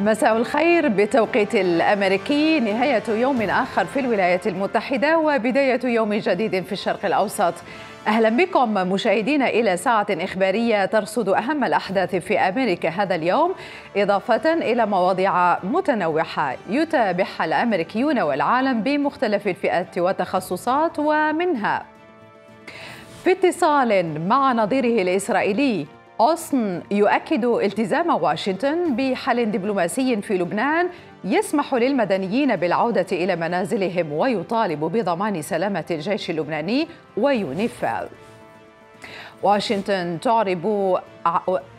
مساء الخير بتوقيت الامريكي نهايه يوم اخر في الولايات المتحده وبدايه يوم جديد في الشرق الاوسط اهلا بكم مشاهدينا الى ساعه اخباريه ترصد اهم الاحداث في امريكا هذا اليوم اضافه الى مواضيع متنوعه يتابعها الامريكيون والعالم بمختلف الفئات والتخصصات ومنها في اتصال مع نظيره الاسرائيلي أوسن يؤكد التزام واشنطن بحل دبلوماسي في لبنان يسمح للمدنيين بالعودة إلى منازلهم ويطالب بضمان سلامة الجيش اللبناني ويونيفال واشنطن تعرب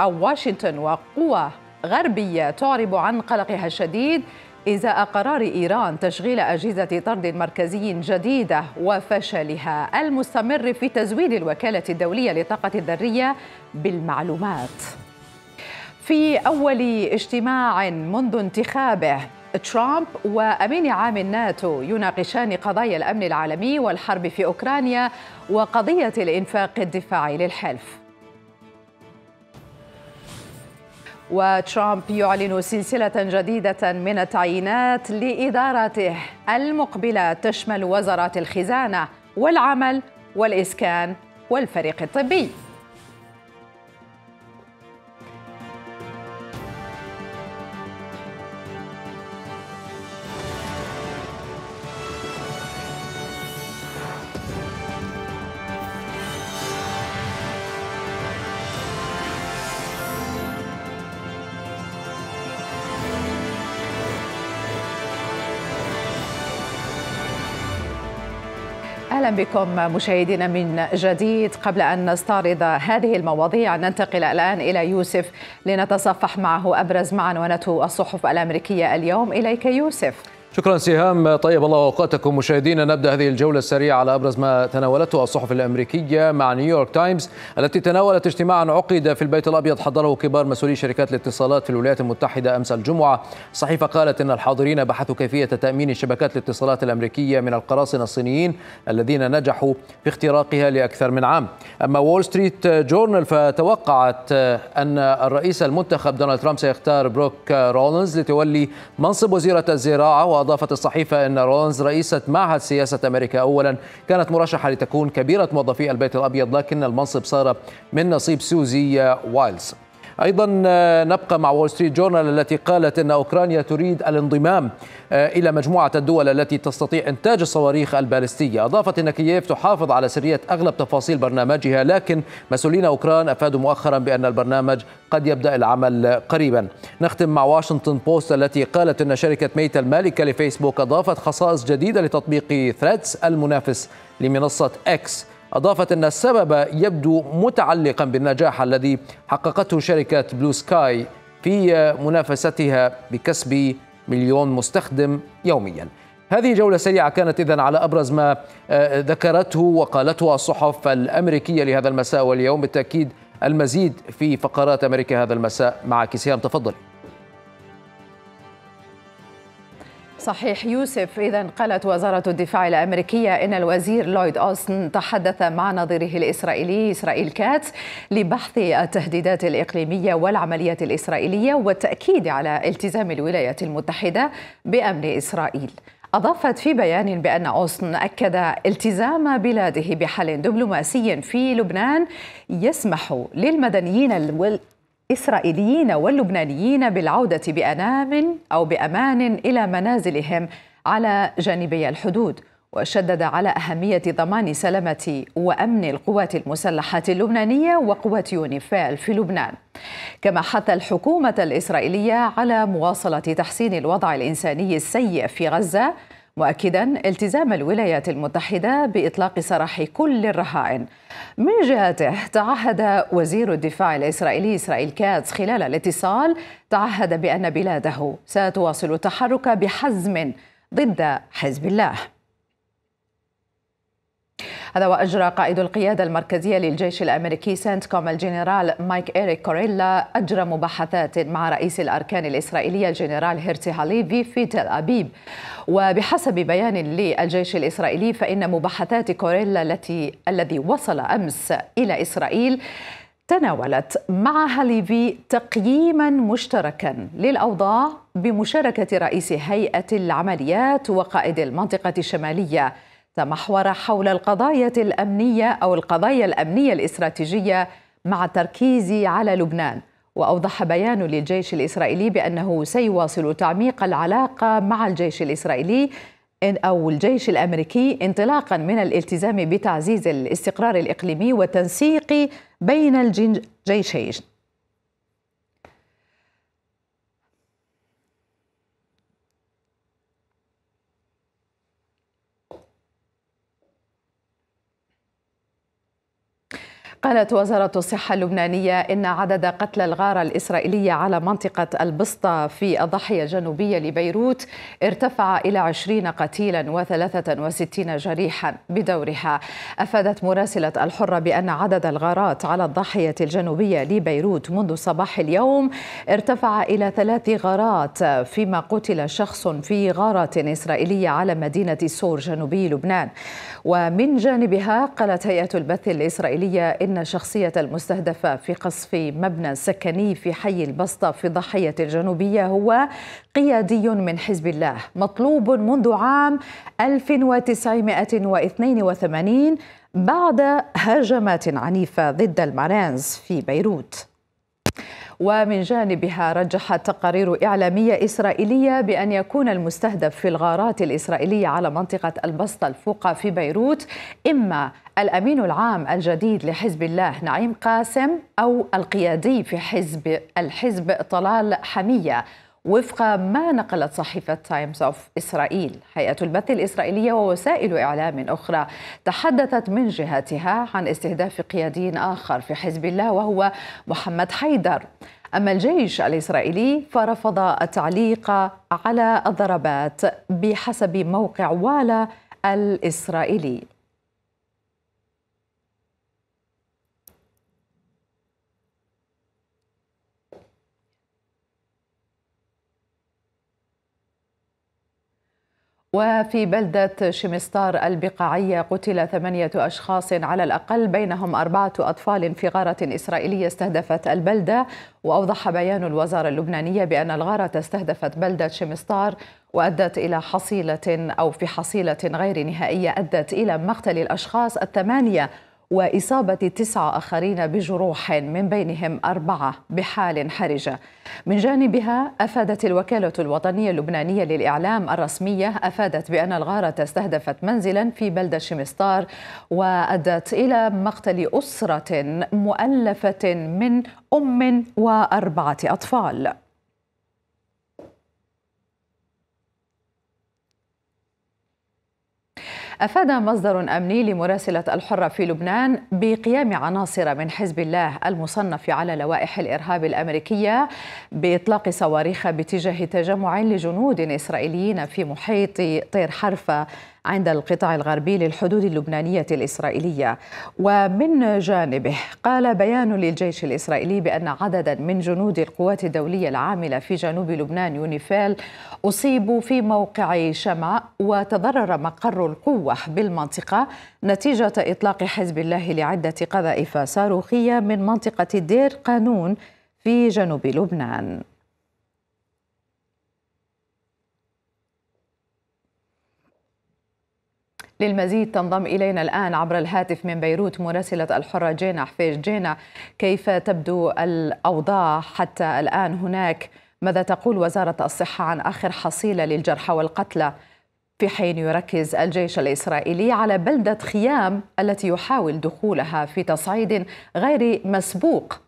أو واشنطن وقوى غربية تعرب عن قلقها الشديد إزاء قرار إيران تشغيل أجهزة طرد مركزي جديدة وفشلها المستمر في تزويد الوكالة الدولية للطاقة الذرية بالمعلومات في أول اجتماع منذ انتخابه ترامب وأمين عام الناتو يناقشان قضايا الأمن العالمي والحرب في أوكرانيا وقضية الإنفاق الدفاعي للحلف وترامب يعلن سلسلة جديدة من التعيينات لإدارته المقبلة تشمل وزارات الخزانة والعمل والإسكان والفريق الطبي اهلا بكم مشاهدينا من جديد قبل ان نستعرض هذه المواضيع ننتقل الان الى يوسف لنتصفح معه ابرز معنونته الصحف الامريكيه اليوم اليك يوسف شكرا سهام طيب الله اوقاتكم مشاهدينا نبدا هذه الجوله السريعه على ابرز ما تناولته الصحف الامريكيه مع نيويورك تايمز التي تناولت اجتماعا عقد في البيت الابيض حضره كبار مسؤولي شركات الاتصالات في الولايات المتحده امس الجمعه الصحيفه قالت ان الحاضرين بحثوا كيفيه تامين شبكات الاتصالات الامريكيه من القراصنه الصينيين الذين نجحوا في اختراقها لاكثر من عام اما وول ستريت جورنال فتوقعت ان الرئيس المنتخب دونالد ترامب سيختار بروك رولنز لتولي منصب وزيره الزراعه وأضافت الصحيفة أن رونز رئيسة معهد سياسة أمريكا أولا كانت مرشحة لتكون كبيرة موظفي البيت الأبيض لكن المنصب صار من نصيب سوزي وايلز أيضا آه، نبقى مع وول ستريت جورنال التي قالت أن أوكرانيا تريد الانضمام آه، إلى مجموعة الدول التي تستطيع إنتاج الصواريخ البالستية أضافت أن كييف تحافظ على سرية أغلب تفاصيل برنامجها لكن مسؤولين أوكران أفادوا مؤخرا بأن البرنامج قد يبدأ العمل قريبا نختم مع واشنطن بوست التي قالت أن شركة ميتا المالكة لفيسبوك أضافت خصائص جديدة لتطبيق ثريدز المنافس لمنصة إكس أضافت أن السبب يبدو متعلقا بالنجاح الذي حققته شركة بلو سكاي في منافستها بكسب مليون مستخدم يوميا هذه جولة سريعة كانت إذا على أبرز ما آه، ذكرته وقالته الصحف الأمريكية لهذا المساء واليوم بالتأكيد المزيد في فقرات أمريكا هذا المساء معك سيام تفضلي صحيح يوسف إذا قالت وزارة الدفاع الأمريكية إن الوزير لويد أوستن تحدث مع نظيره الإسرائيلي إسرائيل كاتس لبحث التهديدات الإقليمية والعمليات الإسرائيلية والتأكيد على التزام الولايات المتحدة بأمن إسرائيل أضافت في بيان بأن أوستن أكد التزام بلاده بحل دبلوماسي في لبنان يسمح للمدنيين الإسرائيليين واللبنانيين بالعودة بأنام أو بأمان إلى منازلهم على جانبي الحدود وشدد على أهمية ضمان سلامة وأمن القوات المسلحة اللبنانية وقوات يونيفيل في لبنان كما حث الحكومة الإسرائيلية على مواصلة تحسين الوضع الإنساني السيء في غزة مؤكدا التزام الولايات المتحدة بإطلاق سراح كل الرهائن من جهته تعهد وزير الدفاع الإسرائيلي إسرائيل كاتس خلال الاتصال تعهد بأن بلاده ستواصل التحرك بحزم ضد حزب الله هذا وأجرى قائد القيادة المركزية للجيش الأمريكي سنت كوم الجنرال مايك إيريك كوريلا أجرى مباحثات مع رئيس الأركان الإسرائيلية الجنرال هيرتي هاليفي في تل أبيب وبحسب بيان للجيش الإسرائيلي فإن مباحثات كوريلا التي الذي وصل أمس إلى إسرائيل تناولت مع هاليفي تقييما مشتركا للأوضاع بمشاركة رئيس هيئة العمليات وقائد المنطقة الشمالية تمحور حول القضايا الأمنية أو القضايا الأمنية الاستراتيجية مع التركيز على لبنان وأوضح بيان للجيش الإسرائيلي بأنه سيواصل تعميق العلاقة مع الجيش الإسرائيلي أو الجيش الأمريكي انطلاقا من الالتزام بتعزيز الاستقرار الإقليمي والتنسيق بين الجيشين قالت وزارة الصحة اللبنانية إن عدد قتلى الغارة الإسرائيلية على منطقة البسطة في الضاحية الجنوبية لبيروت ارتفع إلى 20 قتيلا و63 جريحا بدورها أفادت مراسلة الحرة بأن عدد الغارات على الضاحية الجنوبية لبيروت منذ صباح اليوم ارتفع إلى ثلاث غارات فيما قتل شخص في غارة إسرائيلية على مدينة سور جنوبي لبنان ومن جانبها قالت هيئة البث الإسرائيلية إن شخصية المستهدفة في قصف مبنى سكني في حي البسطة في ضحية الجنوبية هو قيادي من حزب الله مطلوب منذ عام 1982 بعد هجمات عنيفة ضد المارينز في بيروت ومن جانبها رجحت تقارير إعلامية إسرائيلية بأن يكون المستهدف في الغارات الإسرائيلية على منطقة البسطة الفوقى في بيروت إما الأمين العام الجديد لحزب الله نعيم قاسم أو القيادي في حزب الحزب طلال حمية وفق ما نقلت صحيفة تايمز أوف إسرائيل هيئة البث الإسرائيلية ووسائل إعلام أخرى تحدثت من جهتها عن استهداف قيادي آخر في حزب الله وهو محمد حيدر أما الجيش الإسرائيلي فرفض التعليق على الضربات بحسب موقع والا الإسرائيلي وفي بلدة شمستار البقاعية قتل ثمانية أشخاص على الأقل بينهم أربعة أطفال في غارة إسرائيلية استهدفت البلدة وأوضح بيان الوزارة اللبنانية بأن الغارة استهدفت بلدة شمستار وأدت إلى حصيلة أو في حصيلة غير نهائية أدت إلى مقتل الأشخاص الثمانية وإصابة تسعة آخرين بجروح من بينهم أربعة بحال حرجة من جانبها أفادت الوكالة الوطنية اللبنانية للإعلام الرسمية أفادت بأن الغارة استهدفت منزلا في بلدة شمستار وأدت إلى مقتل أسرة مؤلفة من أم وأربعة أطفال أفاد مصدر أمني لمراسلة الحرة في لبنان بقيام عناصر من حزب الله المصنف على لوائح الإرهاب الأمريكية بإطلاق صواريخ باتجاه تجمع لجنود إسرائيليين في محيط طير حرفة عند القطاع الغربي للحدود اللبنانية الإسرائيلية ومن جانبه قال بيان للجيش الإسرائيلي بأن عددا من جنود القوات الدولية العاملة في جنوب لبنان يونيفيل أصيبوا في موقع شمع وتضرر مقر القوة بالمنطقة نتيجة إطلاق حزب الله لعدة قذائف صاروخية من منطقة دير قانون في جنوب لبنان للمزيد تنضم إلينا الآن عبر الهاتف من بيروت مراسلة الحرة جينا حفيش جينا كيف تبدو الأوضاع حتى الآن هناك ماذا تقول وزارة الصحة عن آخر حصيلة للجرحى والقتلى في حين يركز الجيش الإسرائيلي على بلدة خيام التي يحاول دخولها في تصعيد غير مسبوق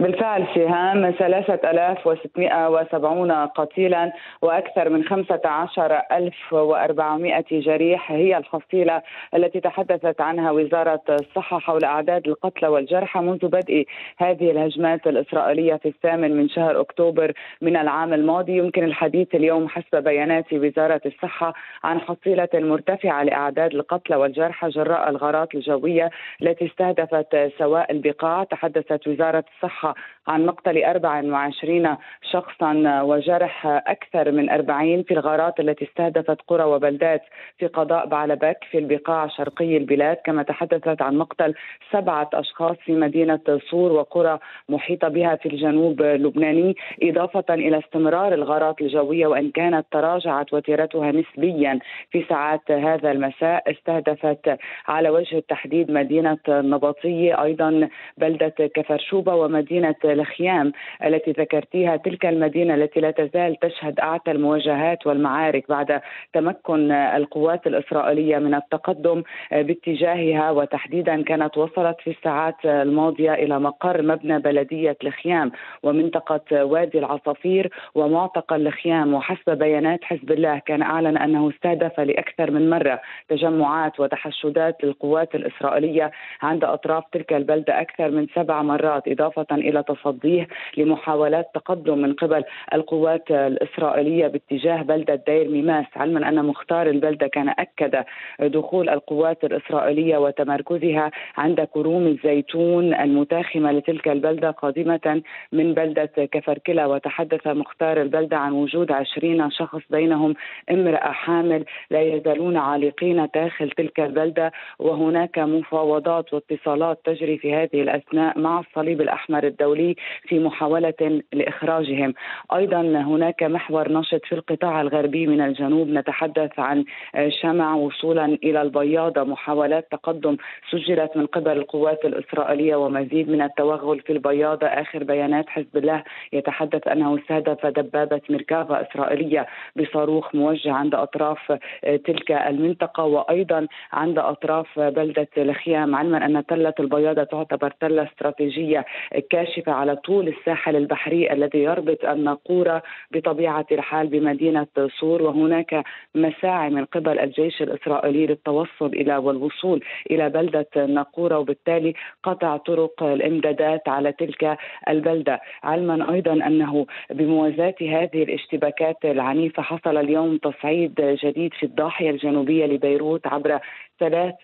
بالفعل سهام 3670 قتيلا وأكثر من 15400 جريح هي الحصيلة التي تحدثت عنها وزارة الصحة حول أعداد القتلى والجرحى منذ بدء هذه الهجمات الإسرائيلية في الثامن من شهر أكتوبر من العام الماضي يمكن الحديث اليوم حسب بيانات وزارة الصحة عن حصيلة مرتفعة لأعداد القتلى والجرحى جراء الغارات الجوية التي استهدفت سواء البقاع تحدثت وزارة الصحة عن مقتل 24 شخصا آه، وجرح آه، أكثر من 40 في الغارات التي استهدفت قرى وبلدات في قضاء بعلبك في البقاع شرقي البلاد كما تحدثت عن مقتل سبعة أشخاص في مدينة صور وقرى محيطة بها في الجنوب اللبناني إضافة إلى استمرار الغارات الجوية وإن كانت تراجعت وتيرتها نسبيا في ساعات هذا المساء استهدفت على وجه التحديد مدينة النبطية أيضا بلدة كفرشوبة ومدينة مدينة الخيام التي ذكرتيها تلك المدينة التي لا تزال تشهد أعتى المواجهات والمعارك بعد تمكن القوات الإسرائيلية من التقدم باتجاهها وتحديدا كانت وصلت في الساعات الماضية إلى مقر مبنى بلدية الخيام ومنطقة وادي العصافير ومعتقل الخيام وحسب بيانات حزب الله كان أعلن أنه استهدف لأكثر من مرة تجمعات وتحشدات للقوات الإسرائيلية عند أطراف تلك البلدة أكثر من سبع مرات إضافة إلى تصديه لمحاولات تقدم من قبل القوات الإسرائيلية باتجاه بلدة دير ميماس علما أن مختار البلدة كان أكد دخول القوات الإسرائيلية وتمركزها عند كروم الزيتون المتاخمة لتلك البلدة قادمة من بلدة كفركلة وتحدث مختار البلدة عن وجود عشرين شخص بينهم امرأة حامل لا يزالون عالقين داخل تلك البلدة وهناك مفاوضات واتصالات تجري في هذه الأثناء مع الصليب الأحمر الدولي في محاولة لإخراجهم أيضا هناك محور نشط في القطاع الغربي من الجنوب نتحدث عن آه، شمع وصولا إلى البياضة محاولات تقدم سجلت من قبل القوات الإسرائيلية ومزيد من التوغل في البياضة آخر بيانات حزب الله يتحدث أنه استهدف دبابة مركبة إسرائيلية بصاروخ موجه عند أطراف آه، تلك المنطقة وأيضا عند أطراف بلدة الخيام علما أن تلة البياضة تعتبر تلة استراتيجية كافية كاشفة على طول الساحل البحري الذي يربط الناقورة بطبيعة الحال بمدينة صور وهناك مساعي من قبل الجيش الإسرائيلي للتوصل إلى والوصول إلى بلدة الناقورة وبالتالي قطع طرق الإمدادات على تلك البلدة علما أيضا أنه بموازاة هذه الاشتباكات العنيفة حصل اليوم تصعيد جديد في الضاحية الجنوبية لبيروت عبر ثلاث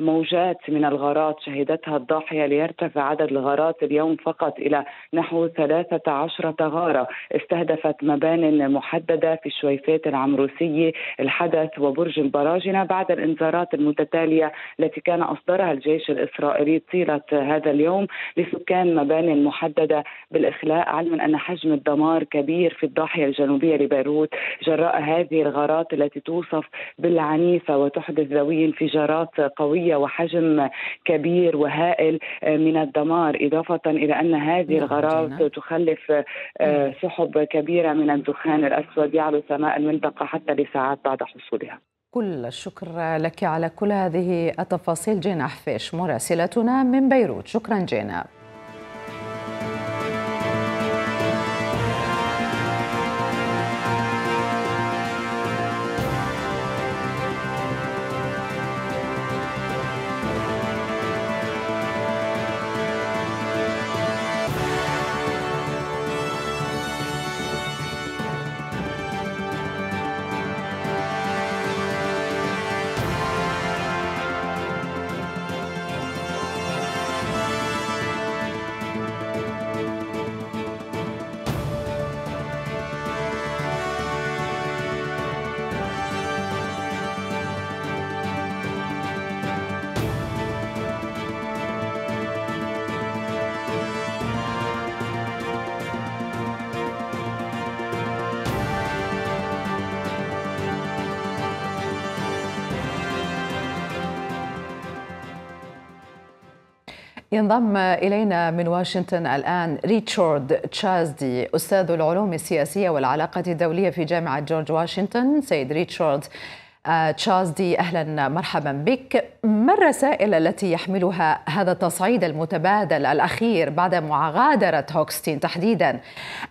موجات من الغارات شهدتها الضاحية ليرتفع عدد الغارات اليوم فقط إلى نحو 13 غارة استهدفت مبان محددة في الشويفات العمروسية الحدث وبرج البراجنة بعد الإنذارات المتتالية التي كان أصدرها الجيش الإسرائيلي طيلة هذا اليوم لسكان مبان محددة بالإخلاء علما أن حجم الدمار كبير في الضاحية الجنوبية لبيروت جراء هذه الغارات التي توصف بالعنيفة وتحدث ذوي انفجار انفجارات قوية وحجم كبير وهائل من الدمار إضافة إلى أن هذه نعم، الغارات تخلف آه، سحب كبيرة من الدخان الأسود يعلو سماء المنطقة حتى لساعات بعد حصولها كل الشكر لك على كل هذه التفاصيل جينا حفيش مراسلتنا من بيروت شكرا جينا ينضم إلينا من واشنطن الآن ريتشارد تشازدي أستاذ العلوم السياسية والعلاقة الدولية في جامعة جورج واشنطن سيد ريتشارد آه، تشازدي أهلا مرحبا بك ما الرسائل التي يحملها هذا التصعيد المتبادل الأخير بعد معغادرة هوكستين تحديدا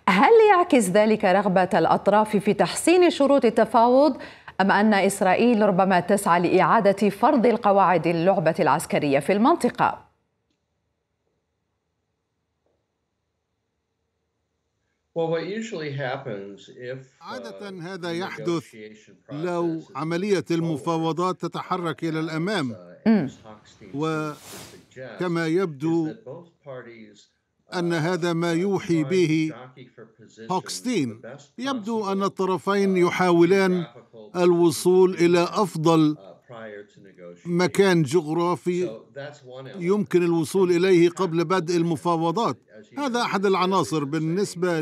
هل يعكس ذلك رغبة الأطراف في تحسين شروط التفاوض أم أن إسرائيل ربما تسعى لإعادة فرض القواعد اللعبة العسكرية في المنطقة Uh, عادة هذا يحدث لو عملية المفاوضات تتحرك إلى الأمام uh, وكما يبدو uh, أن هذا ما يوحي به هوكستين يبدو أن الطرفين يحاولان الوصول إلى أفضل مكان جغرافي يمكن الوصول اليه قبل بدء المفاوضات هذا احد العناصر بالنسبه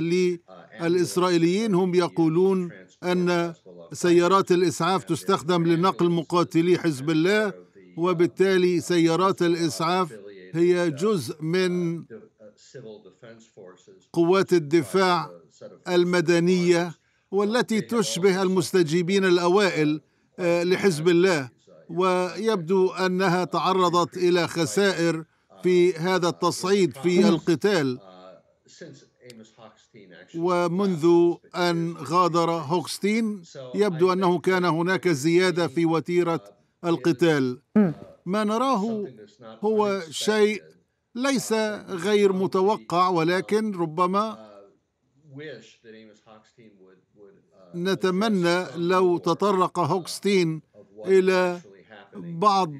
للاسرائيليين uh, هم uh, يقولون uh, ان سيارات الاسعاف تستخدم لنقل مقاتلي حزب الله وبالتالي سيارات الاسعاف هي جزء من قوات الدفاع المدنيه والتي تشبه المستجيبين الاوائل لحزب الله ويبدو انها تعرضت الى خسائر في هذا التصعيد في القتال آه، ومنذ ان غادر هوكستين يبدو انه كان هناك زياده في وتيره القتال ما نراه هو شيء uh, ليس غير متوقع uh, ولكن ربما uh, نتمنى لو تطرق هوكستين الى بعض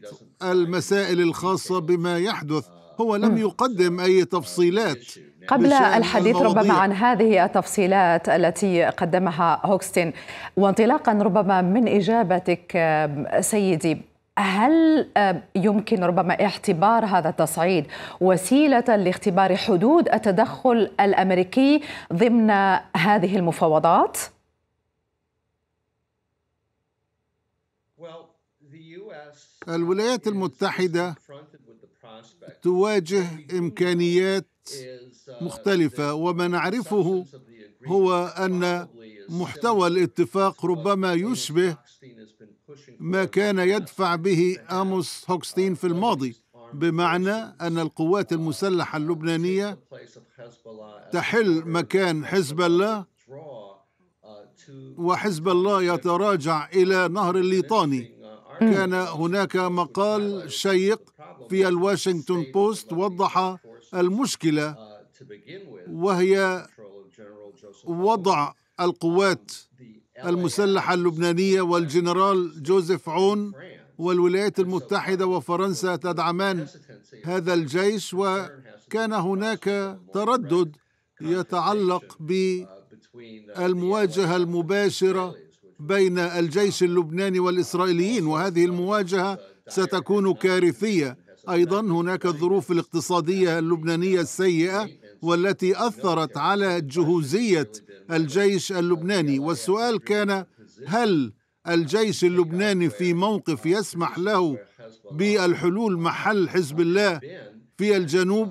المسائل الخاصة بما يحدث uh, هو لم يقدم أي تفصيلات قبل الحديث المواضيع. ربما عن هذه التفصيلات التي قدمها هوكستين وانطلاقا ربما من إجابتك سيدي هل يمكن ربما اعتبار هذا التصعيد وسيلة لاختبار حدود التدخل الأمريكي ضمن هذه المفاوضات؟ الولايات المتحدة تواجه إمكانيات مختلفة وما نعرفه هو أن محتوى الاتفاق ربما يشبه ما كان يدفع به آموس هوكستين في الماضي بمعنى أن القوات المسلحة اللبنانية تحل مكان حزب الله وحزب الله يتراجع إلى نهر الليطاني كان هناك مقال شيق في الواشنطن بوست وضح المشكله وهي وضع القوات المسلحه اللبنانيه والجنرال جوزيف عون والولايات المتحده وفرنسا تدعمان هذا الجيش وكان هناك تردد يتعلق بالمواجهه المباشره بين الجيش اللبناني والإسرائيليين وهذه المواجهة ستكون كارثية أيضا هناك الظروف الاقتصادية اللبنانية السيئة والتي أثرت على جهوزية الجيش اللبناني والسؤال كان هل الجيش اللبناني في موقف يسمح له بالحلول محل حزب الله في الجنوب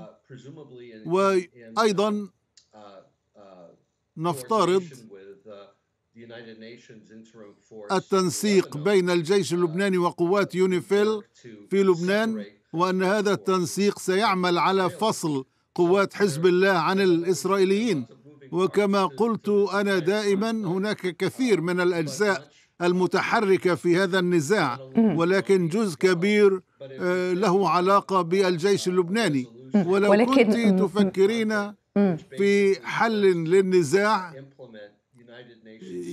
وايضا نفترض التنسيق بين الجيش uh, اللبناني وقوات يونيفيل في لبنان وأن هذا التنسيق سيعمل على فصل قوات حزب الله عن الإسرائيليين وكما قلت أنا دائما هناك كثير من uh, الأجزاء المتحركة في هذا النزاع ولكن جزء كبير آه، له علاقة بالجيش اللبناني ولو كنت تفكرين في حل للنزاع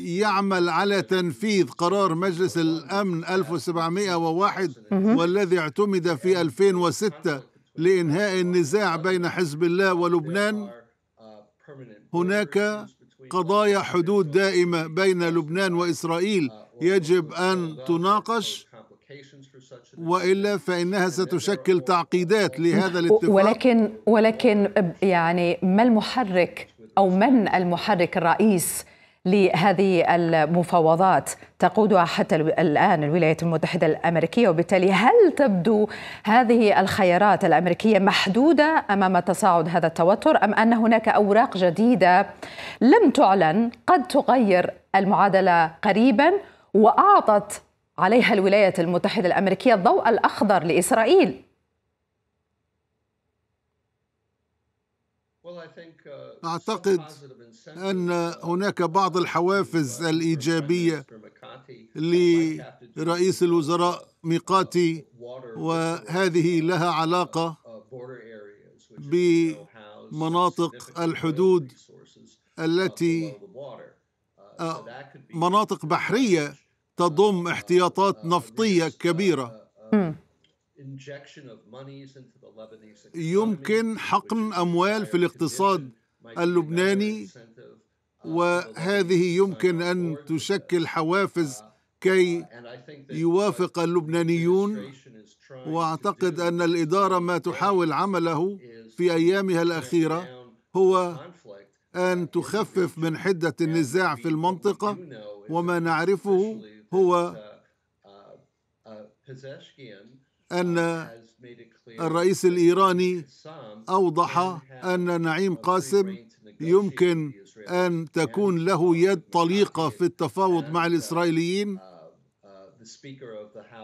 يعمل على تنفيذ قرار مجلس الأمن 1701 والذي اعتمد في 2006 لإنهاء النزاع بين حزب الله ولبنان هناك قضايا حدود دائمة بين لبنان وإسرائيل يجب أن تناقش والا فانها ستشكل تعقيدات لهذا الاتفاق ولكن ولكن يعني ما المحرك او من المحرك الرئيس لهذه المفاوضات تقودها حتى الآن الولايات المتحدة الأمريكية وبالتالي هل تبدو هذه الخيارات الأمريكية محدودة أمام تصاعد هذا التوتر أم أن هناك أوراق جديدة لم تعلن قد تغير المعادلة قريبا وأعطت عليها الولايات المتحدة الأمريكية الضوء الأخضر لإسرائيل أعتقد ان هناك بعض الحوافز الايجابيه لرئيس الوزراء ميقاتي وهذه لها علاقه بمناطق الحدود التي آه، مناطق بحريه تضم احتياطات نفطيه كبيره hmm. يمكن حقن اموال في الاقتصاد اللبناني وهذه آه، آه، يمكن ان آه، تشكل حوافز كي يوافق اللبنانيون واعتقد ان الاداره ما تحاول عمله في ايامها الاخيره هو ان تخفف من حده النزاع في المنطقه وما نعرفه هو uh, uh, ان الرئيس الايراني اوضح ان نعيم قاسم يمكن ان تكون له يد طليقه في التفاوض مع الاسرائيليين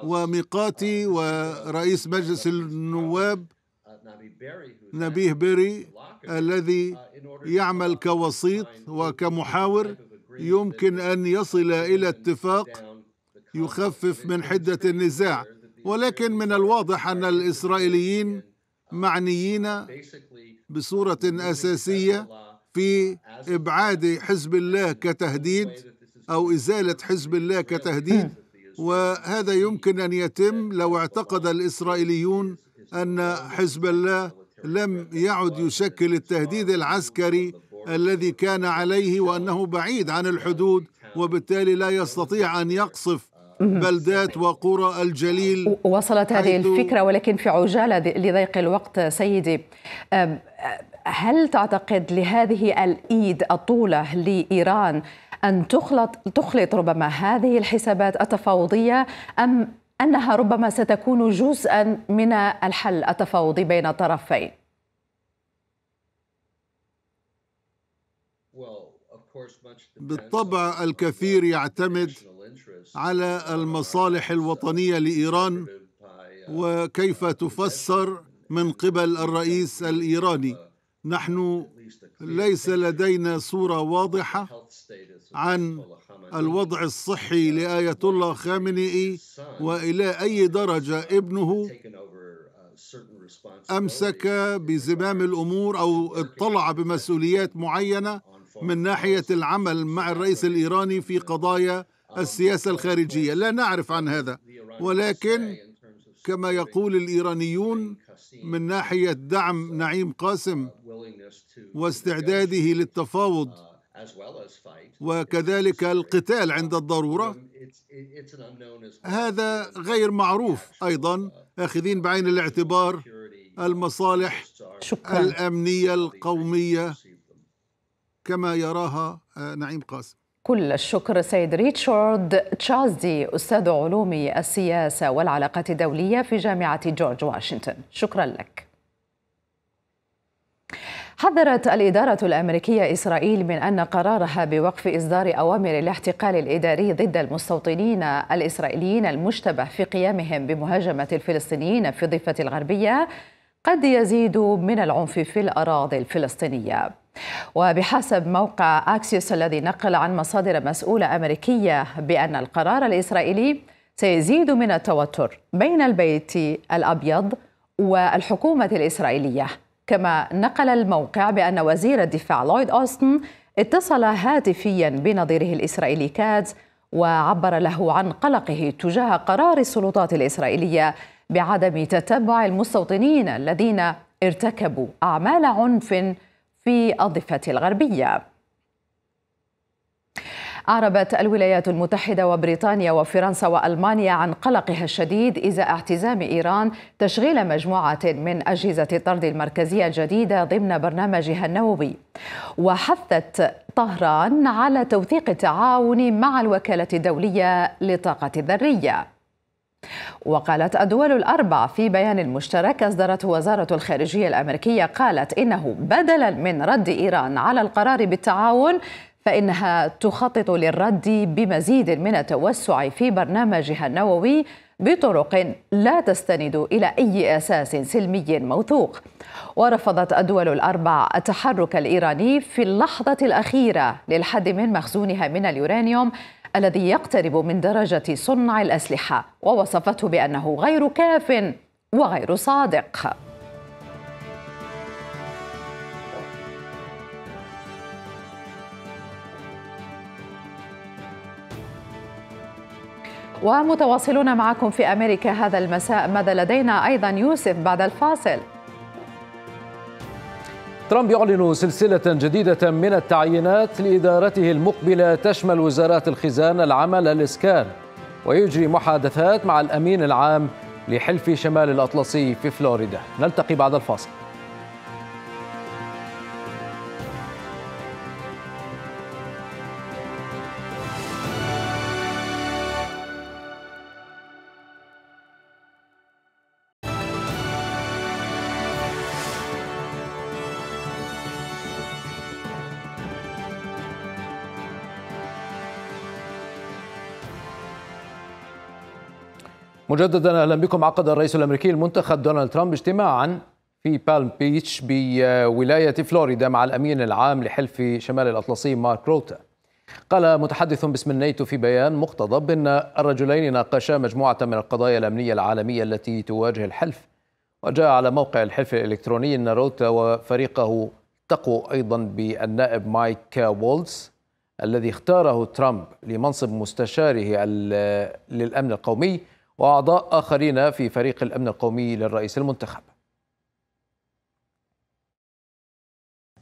وميقاتي ورئيس مجلس النواب نبيه بيري الذي يعمل كوسيط وكمحاور يمكن ان يصل الى اتفاق يخفف من حده النزاع ولكن من الواضح ان الاسرائيليين معنيين بصوره اساسيه في ابعاد حزب الله كتهديد او ازاله حزب الله كتهديد وهذا يمكن ان يتم لو اعتقد الاسرائيليون ان حزب الله لم يعد يشكل التهديد العسكري الذي كان عليه وانه بعيد عن الحدود وبالتالي لا يستطيع ان يقصف بلدات وقرى الجليل وصلت هذه الفكرة ولكن في عجالة لضيق الوقت سيدي هل تعتقد لهذه الإيد الطولة لإيران أن تخلط, تخلط ربما هذه الحسابات التفاوضية أم أنها ربما ستكون جزءا من الحل التفاوضي بين الطرفين بالطبع الكثير يعتمد على المصالح الوطنيه لايران وكيف تفسر من قبل الرئيس الايراني نحن ليس لدينا صوره واضحه عن الوضع الصحي لايه الله خامنئي والى اي درجه ابنه امسك بزمام الامور او اطلع بمسؤوليات معينه من ناحيه العمل مع الرئيس الايراني في قضايا السياسة الخارجية لا نعرف عن هذا ولكن كما يقول الإيرانيون من ناحية دعم نعيم قاسم واستعداده للتفاوض وكذلك القتال عند الضرورة هذا غير معروف أيضا أخذين بعين الاعتبار المصالح شكرا. الأمنية القومية كما يراها آه، نعيم قاسم كل الشكر سيد ريتشارد تشازدي أستاذ علوم السياسة والعلاقات الدولية في جامعة جورج واشنطن شكرا لك حذرت الإدارة الأمريكية إسرائيل من أن قرارها بوقف إصدار أوامر الاحتقال الإداري ضد المستوطنين الإسرائيليين المشتبه في قيامهم بمهاجمة الفلسطينيين في الضفة الغربية قد يزيد من العنف في الأراضي الفلسطينية وبحسب موقع أكسيوس الذي نقل عن مصادر مسؤولة أمريكية بأن القرار الإسرائيلي سيزيد من التوتر بين البيت الأبيض والحكومة الإسرائيلية كما نقل الموقع بأن وزير الدفاع لويد أوستن اتصل هاتفيا بنظيره الإسرائيلي كادز وعبر له عن قلقه تجاه قرار السلطات الإسرائيلية بعدم تتبع المستوطنين الذين ارتكبوا أعمال عنف في الضفة الغربية أعربت الولايات المتحدة وبريطانيا وفرنسا وألمانيا عن قلقها الشديد إزاء اعتزام إيران تشغيل مجموعة من أجهزة الطرد المركزية الجديدة ضمن برنامجها النووي وحثت طهران على توثيق التعاون مع الوكالة الدولية للطاقة الذرية وقالت الدول الأربع في بيان مشترك أصدرته وزارة الخارجية الأمريكية قالت إنه بدلا من رد إيران على القرار بالتعاون فإنها تخطط للرد بمزيد من التوسع في برنامجها النووي بطرق لا تستند إلى أي أساس سلمي موثوق ورفضت الدول الأربع التحرك الإيراني في اللحظة الأخيرة للحد من مخزونها من اليورانيوم الذي يقترب من درجة صنع الأسلحة ووصفته بأنه غير كاف وغير صادق ومتواصلون معكم في أمريكا هذا المساء ماذا لدينا أيضا يوسف بعد الفاصل ترامب يعلن سلسلة جديدة من التعيينات لإدارته المقبلة تشمل وزارات الخزانة العمل الإسكان ويجري محادثات مع الأمين العام لحلف شمال الأطلسي في فلوريدا نلتقي بعد الفاصل مجددا اهلا بكم عقد الرئيس الامريكي المنتخب دونالد ترامب اجتماعا في بالم بيتش بولايه فلوريدا مع الامين العام لحلف شمال الاطلسي مارك روتا. قال متحدث باسم الناتو في بيان مقتضب ان الرجلين ناقشا مجموعه من القضايا الامنيه العالميه التي تواجه الحلف. وجاء على موقع الحلف الالكتروني ان روتا وفريقه التقوا ايضا بالنائب مايك وولز الذي اختاره ترامب لمنصب مستشاره للامن القومي وأعضاء آخرين في فريق الأمن القومي للرئيس المنتخب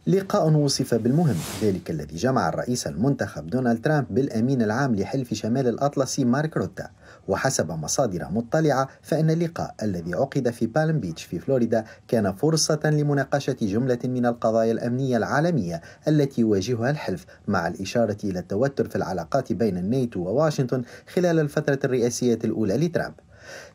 لقاء وصف بالمهم ذلك الذي جمع الرئيس المنتخب دونالد ترامب بالأمين العام لحلف شمال الأطلسي مارك روتا وحسب مصادر مطلعة فإن اللقاء الذي عقد في بالم بيتش في فلوريدا كان فرصة لمناقشة جملة من القضايا الأمنية العالمية التي يواجهها الحلف مع الإشارة إلى التوتر في العلاقات بين الناتو وواشنطن خلال الفترة الرئاسية الأولى لترامب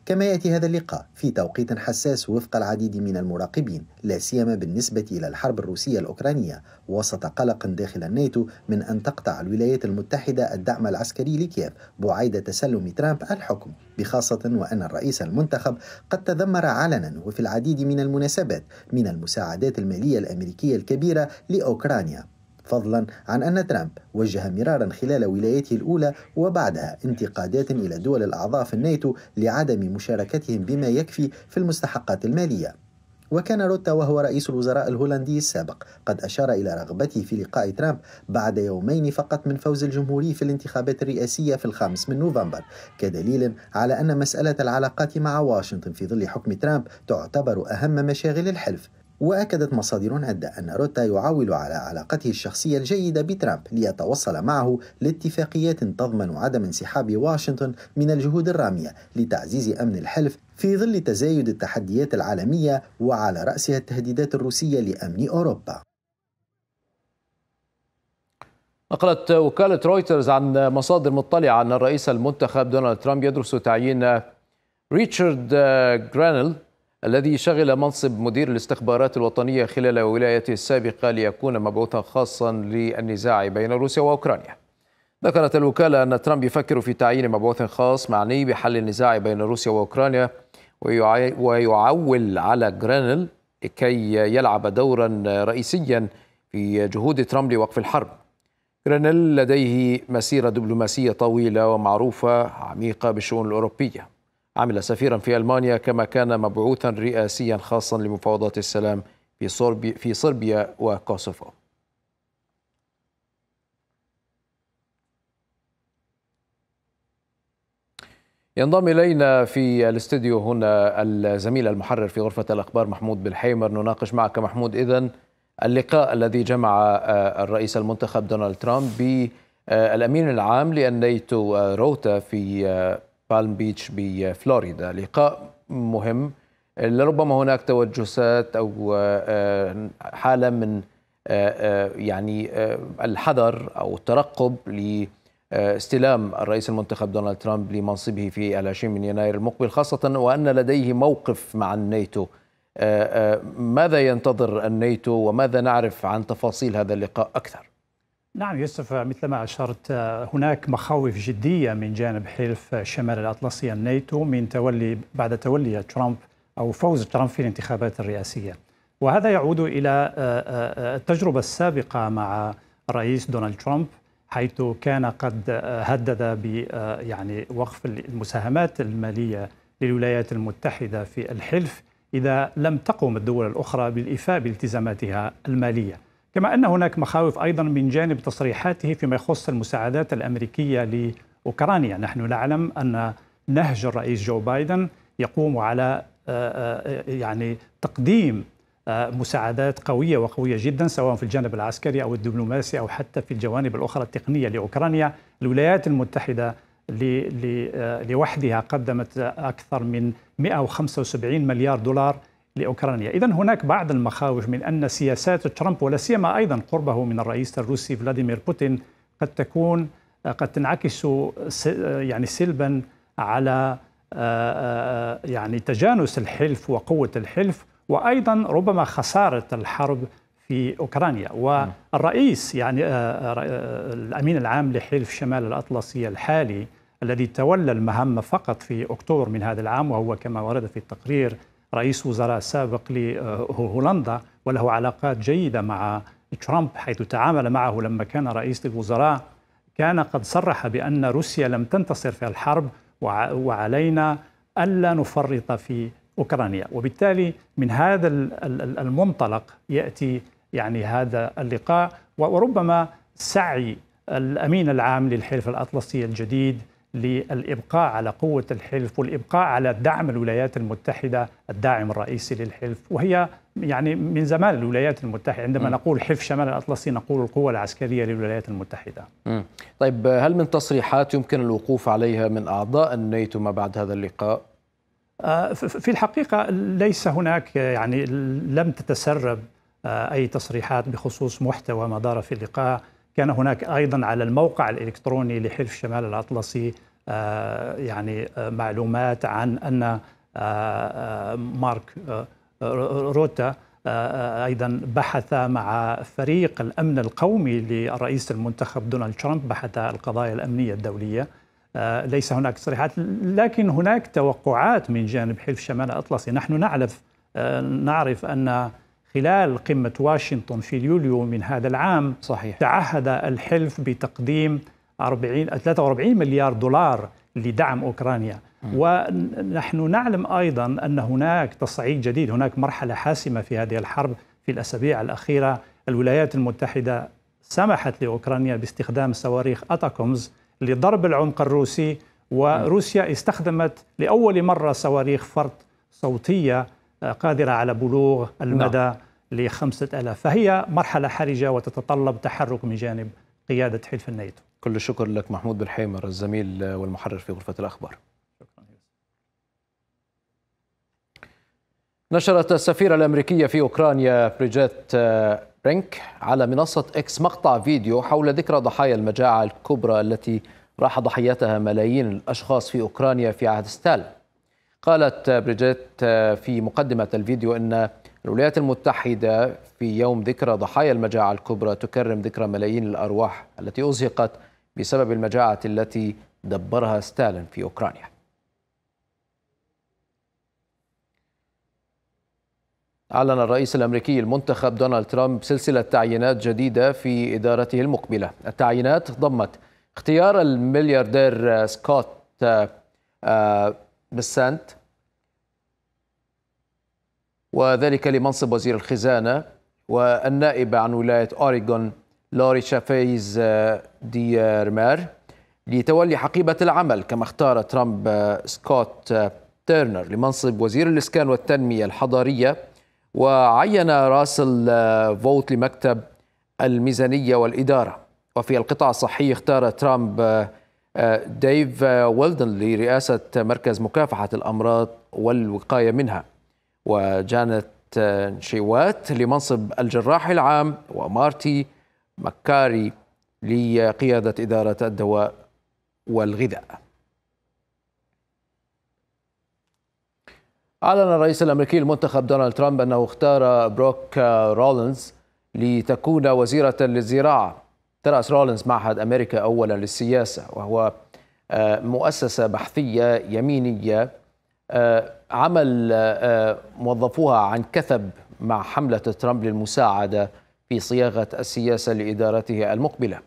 كما يأتي هذا اللقاء في توقيت حساس وفق العديد من المراقبين لا سيما بالنسبة إلى الحرب الروسية الأوكرانية وسط قلق داخل الناتو من أن تقطع الولايات المتحدة الدعم العسكري لكييف بعيد تسلم ترامب الحكم بخاصة وأن الرئيس المنتخب قد تذمر علنا وفي العديد من المناسبات من المساعدات المالية الأمريكية الكبيرة لأوكرانيا فضلا عن أن ترامب وجه مرارا خلال ولايته الأولى وبعدها انتقادات إلى دول الأعضاء في الناتو لعدم مشاركتهم بما يكفي في المستحقات المالية وكان روتا وهو رئيس الوزراء الهولندي السابق قد أشار إلى رغبته في لقاء ترامب بعد يومين فقط من فوز الجمهوري في الانتخابات الرئاسية في الخامس من نوفمبر كدليل على أن مسألة العلاقات مع واشنطن في ظل حكم ترامب تعتبر أهم مشاغل الحلف وأكدت مصادر عدة أن روتا يعول على علاقته الشخصية الجيدة بترامب ليتوصل معه لاتفاقيات تضمن عدم انسحاب واشنطن من الجهود الرامية لتعزيز أمن الحلف في ظل تزايد التحديات العالمية وعلى رأسها التهديدات الروسية لأمن أوروبا نقلت وكالة رويترز عن مصادر مطلعة أن الرئيس المنتخب دونالد ترامب يدرس تعيين ريتشارد جرانل آه، الذي شغل منصب مدير الاستخبارات الوطنية خلال ولايته السابقة ليكون مبعوثا خاصا للنزاع بين روسيا وأوكرانيا ذكرت الوكالة أن ترامب يفكر في تعيين مبعوث خاص معني بحل النزاع بين روسيا وأوكرانيا ويعول على جرانل كي يلعب دورا رئيسيا في جهود ترامب لوقف الحرب جرانيل لديه مسيرة دبلوماسية طويلة ومعروفة عميقة بالشؤون الأوروبية عمل سفيرا في ألمانيا كما كان مبعوثا رئاسيا خاصا لمفاوضات السلام في صربيا, في صربيا وكوسوفو ينضم إلينا في الاستديو هنا الزميل المحرر في غرفة الأخبار محمود بالحيمر نناقش معك محمود إذن اللقاء الذي جمع آه، الرئيس المنتخب دونالد ترامب بالأمين آه، العام للنيتو آه، روتا في بالم بيتش بفلوريدا لقاء مهم لربما هناك توجسات او آه، آه، حاله من آه، يعني الحذر او الترقب لاستلام الرئيس المنتخب دونالد ترامب لمنصبه في 20 من يناير المقبل خاصه وان لديه موقف مع الناتو ماذا ينتظر الناتو وماذا نعرف عن تفاصيل هذا اللقاء اكثر نعم يوسف مثل ما أشرت هناك مخاوف جدية من جانب حلف شمال الأطلسي الناتو من تولي بعد تولي ترامب أو فوز ترامب في الانتخابات الرئاسية وهذا يعود إلى آه، آه، آه، التجربة السابقة مع الرئيس دونالد ترامب حيث كان قد هدد ب يعني وقف المساهمات المالية للولايات المتحدة في الحلف إذا لم تقم الدول الأخرى بالإيفاء بالتزاماتها المالية كما أن هناك مخاوف أيضا من جانب تصريحاته فيما يخص المساعدات الأمريكية لأوكرانيا نحن نعلم أن نهج الرئيس جو بايدن يقوم على آه، آه، يعني تقديم آه، مساعدات قوية وقوية جدا سواء في الجانب العسكري أو الدبلوماسي أو حتى في الجوانب الأخرى التقنية لأوكرانيا الولايات المتحدة لوحدها قدمت أكثر من 175 مليار دولار لاوكرانيا، اذا هناك بعض المخاوف من ان سياسات ترامب ولا سيما ايضا قربه من الرئيس الروسي فلاديمير بوتين قد تكون آه، قد تنعكس يعني سلبا على آه، آه، يعني تجانس الحلف وقوه الحلف وايضا ربما خساره الحرب في اوكرانيا والرئيس يعني الامين العام لحلف شمال الاطلسي الحالي الذي تولى المهمه فقط في اكتوبر من هذا العام وهو كما ورد في التقرير رئيس وزراء سابق لهولندا وله علاقات جيدة مع ترامب حيث تعامل معه لما كان رئيس الوزراء كان قد صرح بأن روسيا لم تنتصر في الحرب وعلينا ألا نفرط في أوكرانيا وبالتالي من هذا المنطلق يأتي يعني هذا اللقاء وربما سعي الأمين العام للحلف الأطلسي الجديد للإبقاء على قوة الحلف والإبقاء على دعم الولايات المتحدة الداعم الرئيسي للحلف وهي يعني من زمان الولايات المتحدة عندما م. نقول حلف شمال الأطلسي نقول القوة العسكرية للولايات المتحدة م. طيب هل من تصريحات يمكن الوقوف عليها من أعضاء الناتو ما بعد هذا اللقاء؟ آه، في الحقيقة ليس هناك يعني لم تتسرب آه، أي تصريحات بخصوص محتوى ما دار في اللقاء كان هناك أيضا على الموقع الإلكتروني لحلف الشمال الأطلسي آه، يعني آه، معلومات عن أن آه، مارك روتا ايضا بحث مع فريق الامن القومي للرئيس المنتخب دونالد ترامب بحث القضايا الامنيه الدوليه ليس هناك تصريحات لكن هناك توقعات من جانب حلف شمال الاطلسي نحن نعرف نعرف ان خلال قمة واشنطن في يوليو من هذا العام صحيح تعهد الحلف بتقديم 40 43 مليار دولار لدعم أوكرانيا م. ونحن نعلم أيضا أن هناك تصعيد جديد هناك مرحلة حاسمة في هذه الحرب في الأسابيع الأخيرة الولايات المتحدة سمحت لأوكرانيا باستخدام صواريخ أتاكومز لضرب العمق الروسي وروسيا استخدمت لأول مرة صواريخ فرط صوتية قادرة على بلوغ المدى نعم. لخمسة ألاف فهي مرحلة حرجة وتتطلب تحرك من جانب قيادة حلف الناتو كل الشكر لك محمود بن حيمر الزميل والمحرر في غرفة الأخبار نشرت السفيرة الأمريكية في أوكرانيا بريجيت برينك على منصة إكس مقطع فيديو حول ذكرى ضحايا المجاعة الكبرى التي راح ضحيتها ملايين الأشخاص في أوكرانيا في عهد ستالين قالت بريجيت آه، في مقدمة الفيديو أن الولايات المتحدة في يوم ذكرى ضحايا المجاعة الكبرى تكرم ذكرى ملايين الأرواح التي أزهقت بسبب المجاعة التي دبرها ستالين في أوكرانيا أعلن الرئيس الأمريكي المنتخب دونالد ترامب سلسلة تعيينات جديدة في إدارته المقبلة التعيينات ضمت اختيار الملياردير آه، سكوت آه، بالسنت وذلك لمنصب وزير الخزانة والنائبة عن ولاية أوريغون لوري شافيز آه، ديرمير لتولي حقيبة العمل كما اختار ترامب آه، سكوت آه، تيرنر لمنصب وزير الإسكان والتنمية الحضرية وعين راسل فوت لمكتب الميزانية والإدارة وفي القطاع الصحي اختار ترامب آه، ديف آه، ويلدن لرئاسة مركز مكافحة الأمراض والوقاية منها وجانت آه، شيوات لمنصب الجراح العام ومارتي مكاري لقيادة إدارة الدواء والغذاء أعلن الرئيس الأمريكي المنتخب دونالد ترامب أنه اختار بروك رولنز لتكون وزيرة للزراعة تراس رولينز معهد أمريكا أولا للسياسة وهو آه، مؤسسة بحثية يمينية آه، عمل آه، موظفوها عن كثب مع حملة ترامب للمساعدة في صياغة السياسة لإدارته المقبلة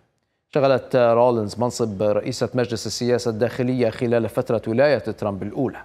شغلت رولينز منصب رئيسة مجلس السياسة الداخلية خلال فترة ولاية ترامب الأولى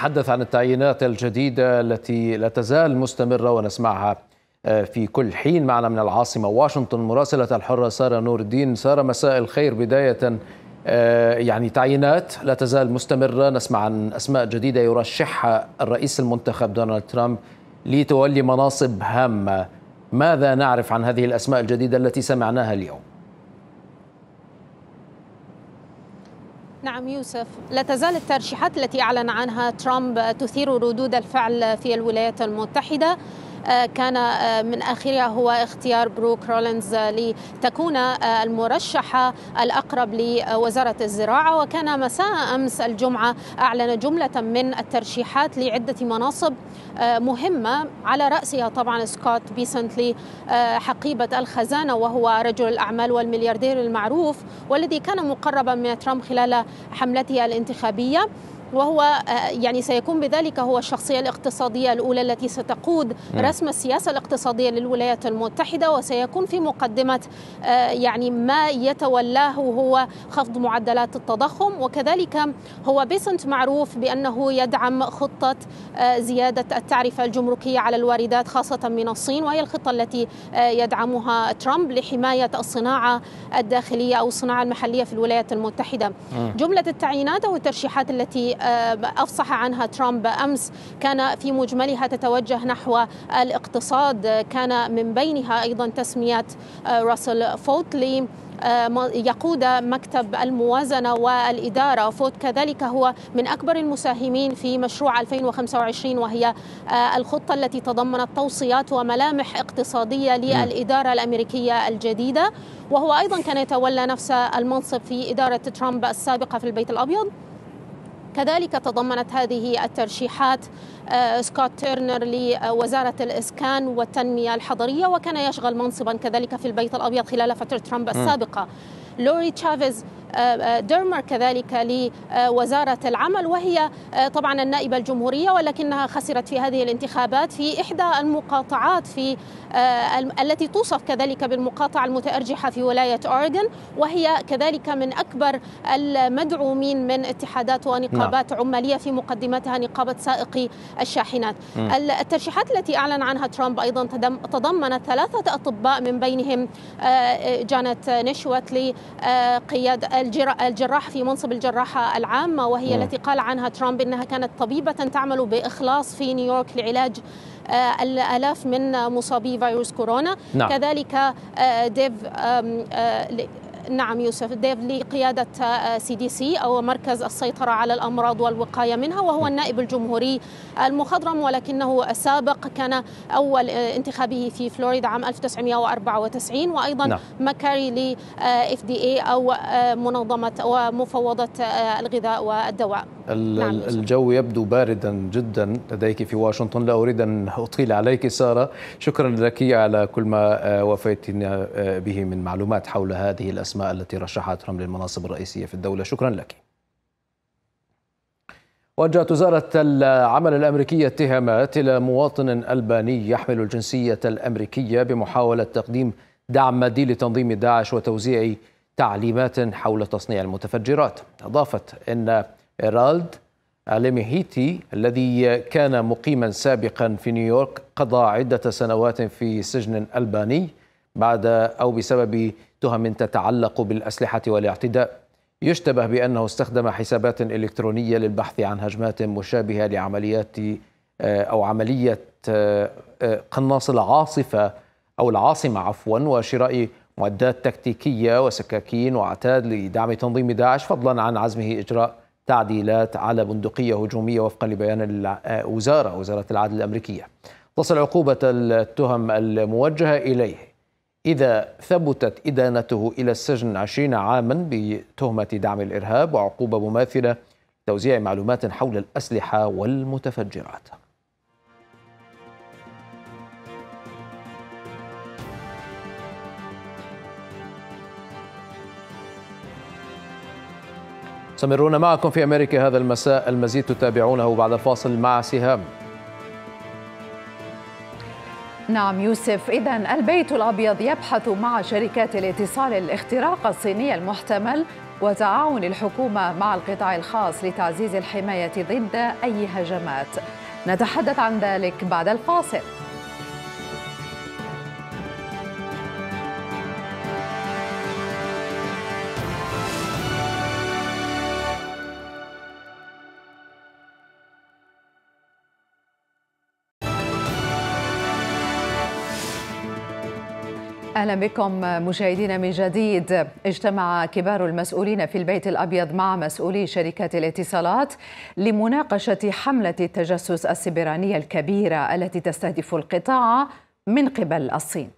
نتحدث عن التعيينات الجديدة التي لا تزال مستمرة ونسمعها آه، في كل حين معنا من العاصمة واشنطن مراسلة الحرة سارة نور الدين سارة مساء الخير بداية آه، يعني تعيينات لا تزال مستمرة نسمع عن أسماء جديدة يرشحها الرئيس المنتخب دونالد ترامب لتولي مناصب هامة ماذا نعرف عن هذه الأسماء الجديدة التي سمعناها اليوم؟ نعم يوسف لا تزال الترشيحات التي اعلن عنها ترامب تثير ردود الفعل في الولايات المتحده آه، كان آه، من آخرها هو اختيار بروك رولينز لتكون آه، المرشحة الأقرب لوزارة الزراعة وكان مساء أمس الجمعة أعلن جملة من الترشيحات لعدة مناصب مهمة على رأسها طبعا سكوت بيسنتلي حقيبة الخزانة وهو رجل الأعمال والملياردير المعروف والذي كان مقربا من ترامب خلال حملته الانتخابية وهو آه، يعني سيكون بذلك هو الشخصية الاقتصادية الأولى التي ستقود رسم السياسة الاقتصادية للولايات المتحدة وسيكون في مقدمة آه، يعني ما يتولاه هو خفض معدلات التضخم وكذلك هو بيسنت معروف بأنه يدعم خطة آه، زيادة التعرفة الجمركية على الواردات خاصة من الصين وهي الخطة التي يدعمها ترامب لحماية الصناعة الداخلية أو الصناعة المحلية في الولايات المتحدة جملة التعيينات أو الترشيحات التي افصح عنها ترامب امس كان في مجملها تتوجه نحو الاقتصاد كان من بينها ايضا تسميه آه، راسل فوتلي يقود مكتب الموازنة والإدارة فوت كذلك هو من أكبر المساهمين في مشروع 2025 وهي آه، الخطة التي تضمنت توصيات وملامح اقتصادية للإدارة الأمريكية الجديدة وهو أيضا كان يتولى نفس المنصب في إدارة ترامب السابقة في البيت الأبيض كذلك تضمنت هذه الترشيحات آه، سكوت تيرنر لوزارة الإسكان والتنمية الحضرية وكان يشغل منصبا كذلك في البيت الأبيض خلال فترة ترامب السابقة لوري تشافيز آه، آه، ديرمر كذلك لوزارة العمل وهي آه، طبعا النائبة الجمهورية ولكنها خسرت في هذه الانتخابات في إحدى المقاطعات في التي توصف كذلك بالمقاطعة المتأرجحة في ولاية أوريغون وهي كذلك من أكبر المدعومين من اتحادات ونقابات نعم. عمالية في مقدمتها نقابة سائقي الشاحنات م. الترشيحات التي أعلن عنها ترامب أيضا تضمنت ثلاثة أطباء من بينهم جانت نشوت لقيادة الجراح في منصب الجراحة العامة وهي التي قال عنها ترامب أنها كانت طبيبة تعمل بإخلاص في نيويورك لعلاج آه، الآلاف من مصابي فيروس كورونا نعم. كذلك آه، ديف نعم يوسف ديب لقيادة آه، سي دي سي أو مركز السيطرة على الأمراض والوقاية منها وهو النائب الجمهوري المخضرم ولكنه سابق كان أول آه، انتخابه في فلوريدا عام 1994 وأيضا نعم. مكاري ل اف آه، دي أو منظمة ومفوضة الغذاء والدواء نعم، الجو يبدو باردا جدا لديك في واشنطن لا أريد أن أطيل عليك سارة شكرا لك على كل ما آه، وفيتنا آه، به من معلومات حول هذه الأسماء التي ترامب للمناصب الرئيسية في الدولة شكرا لك وجهت وزارة العمل الأمريكية اتهامات إلى مواطن ألباني يحمل الجنسية الأمريكية بمحاولة تقديم دعم مادي لتنظيم داعش وتوزيع تعليمات حول تصنيع المتفجرات أضافت أن إيرالد أليمهيتي الذي كان مقيما سابقا في نيويورك قضى عدة سنوات في سجن ألباني بعد أو بسبب تهم تتعلق بالأسلحة والاعتداء يشتبه بأنه استخدم حسابات إلكترونية للبحث عن هجمات مشابهة لعمليات آه، أو عملية آه، آه، قناص العاصفة أو العاصمة عفوا وشراء معدات تكتيكية وسكاكين وعتاد لدعم تنظيم داعش فضلا عن عزمه إجراء تعديلات على بندقية هجومية وفقا لبيان الوزارة وزارة العدل الأمريكية تصل عقوبة التهم الموجهة إليه إذا ثبتت إدانته إلى السجن عشرين عاما بتهمة دعم الإرهاب وعقوبة مماثلة توزيع معلومات حول الأسلحة والمتفجرات مستمرون معكم في أمريكا هذا المساء المزيد تتابعونه بعد الفاصل مع سهام نعم يوسف إذا البيت الأبيض يبحث مع شركات الاتصال الاختراق الصيني المحتمل وتعاون الحكومة مع القطاع الخاص لتعزيز الحماية ضد أي هجمات نتحدث عن ذلك بعد الفاصل اهلا بكم مشاهدينا من جديد اجتمع كبار المسؤولين في البيت الابيض مع مسؤولي شركات الاتصالات لمناقشه حمله التجسس السبرانيه الكبيره التي تستهدف القطاع من قبل الصين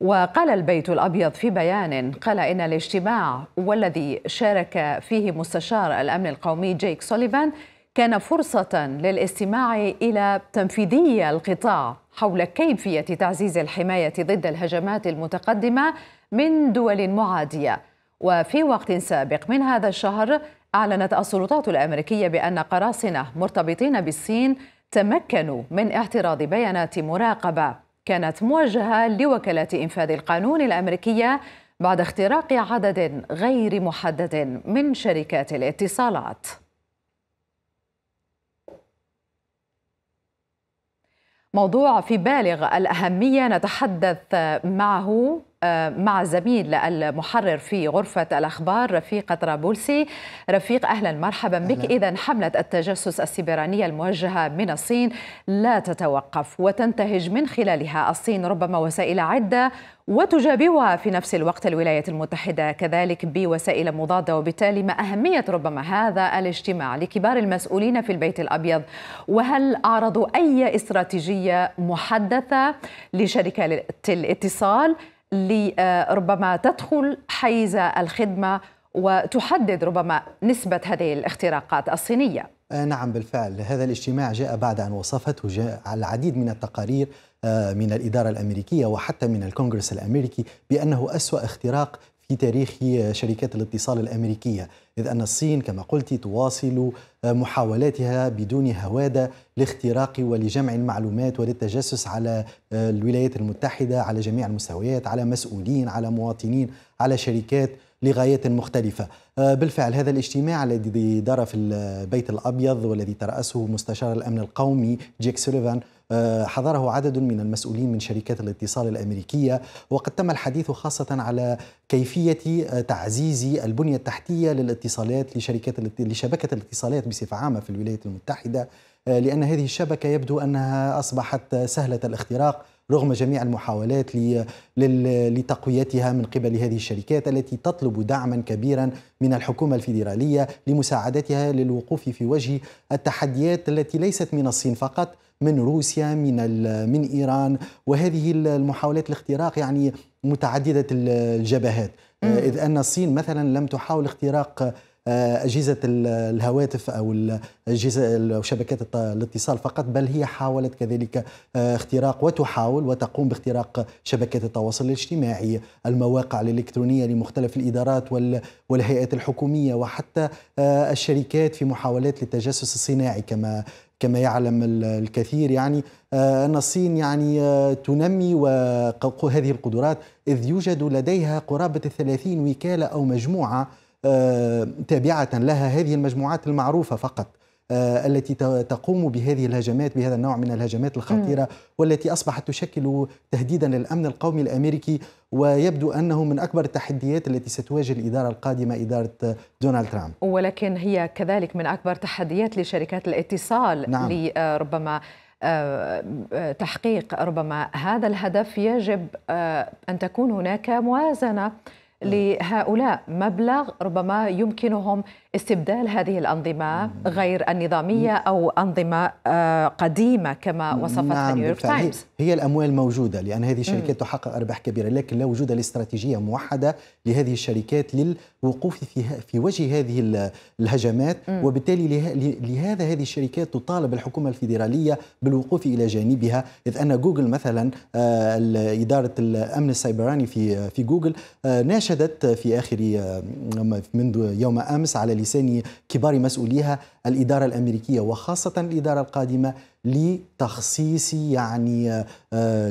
وقال البيت الابيض في بيان قال ان الاجتماع والذي شارك فيه مستشار الامن القومي جيك سوليفان كان فرصة للاستماع إلى تنفيذي القطاع حول كيفية تعزيز الحماية ضد الهجمات المتقدمة من دول معادية وفي وقت سابق من هذا الشهر أعلنت السلطات الأمريكية بأن قراصنة مرتبطين بالصين تمكنوا من اعتراض بيانات مراقبة كانت موجهة لوكالة إنفاذ القانون الأمريكية بعد اختراق عدد غير محدد من شركات الاتصالات موضوع في بالغ الأهمية نتحدث معه آه، مع زميل المحرر في غرفة الأخبار رفيق طرابلسي رفيق أهلا مرحبا بك إذا حملة التجسس السيبرانية الموجهة من الصين لا تتوقف وتنتهج من خلالها الصين ربما وسائل عدة وتجابهها في نفس الوقت الولايات المتحدة كذلك بوسائل مضادة وبالتالي ما أهمية ربما هذا الاجتماع لكبار المسؤولين في البيت الأبيض وهل أعرضوا أي استراتيجية محدثة لشركة الاتصال لربما تدخل حيز الخدمه وتحدد ربما نسبه هذه الاختراقات الصينيه. آه، نعم بالفعل هذا الاجتماع جاء بعد أن وصفته جاء العديد من التقارير آه، من الإدارة الأمريكية وحتى من الكونغرس الأمريكي بأنه أسوأ اختراق في تاريخ شركات الاتصال الأمريكية إذ أن الصين كما قلت تواصل آه، محاولاتها بدون هوادة لاختراق ولجمع المعلومات وللتجسس على آه، الولايات المتحدة على جميع المستويات على مسؤولين على مواطنين على شركات لغايات مختلفة آه، بالفعل هذا الاجتماع الذي دار في البيت الأبيض والذي ترأسه مستشار الأمن القومي جيك سوليفان آه، حضره عدد من المسؤولين من شركات الاتصال الامريكيه وقد تم الحديث خاصه على كيفيه آه، تعزيز البنيه التحتيه للاتصالات لشركات لشبكه الاتصالات بصفه عامه في الولايات المتحده آه، لان هذه الشبكه يبدو انها اصبحت سهله الاختراق رغم جميع المحاولات لتقويتها من قبل هذه الشركات التي تطلب دعما كبيرا من الحكومة الفيدرالية لمساعدتها للوقوف في وجه التحديات التي ليست من الصين فقط من روسيا من من ايران وهذه المحاولات الاختراق يعني متعدده الجبهات اذ ان الصين مثلا لم تحاول اختراق آه، أجهزة الهواتف أو الأجهزة أو شبكات الاتصال فقط بل هي حاولت كذلك آه، اختراق وتحاول وتقوم باختراق شبكات التواصل الاجتماعي المواقع الإلكترونية لمختلف الإدارات والهيئات الحكومية وحتى آه، الشركات في محاولات للتجسس الصناعي كما كما يعلم الكثير يعني أن الصين يعني تنمي هذه القدرات إذ يوجد لديها قرابة 30 وكالة أو مجموعة آه، تابعة لها هذه المجموعات المعروفة فقط آه، التي تقوم بهذه الهجمات بهذا النوع من الهجمات الخطيرة والتي أصبحت تشكل تهديدا للأمن القومي الأمريكي ويبدو أنه من أكبر التحديات التي ستواجه الإدارة القادمة إدارة دونالد ترامب ولكن هي كذلك من أكبر تحديات لشركات الاتصال نعم. لربما آه، تحقيق ربما هذا الهدف يجب أن تكون هناك موازنة لهؤلاء مبلغ ربما يمكنهم استبدال هذه الأنظمة غير النظامية أو أنظمة آه، قديمة كما وصفتها نعم نيويورك تايمز هي الأموال موجودة لأن هذه الشركات تحقق أرباح كبيرة لكن لا وجود لاستراتيجية موحدة لهذه الشركات للوقوف في, في وجه هذه الهجمات وبالتالي لهذا هذه الشركات تطالب الحكومة الفيدرالية بالوقوف إلى جانبها إذ أن جوجل مثلا آه، إدارة الأمن السيبراني في جوجل آه، ناشدت في آخر منذ يوم أمس على ولسان كبار مسؤوليها الإدارة الأمريكية وخاصة الإدارة القادمة لتخصيص يعني آه،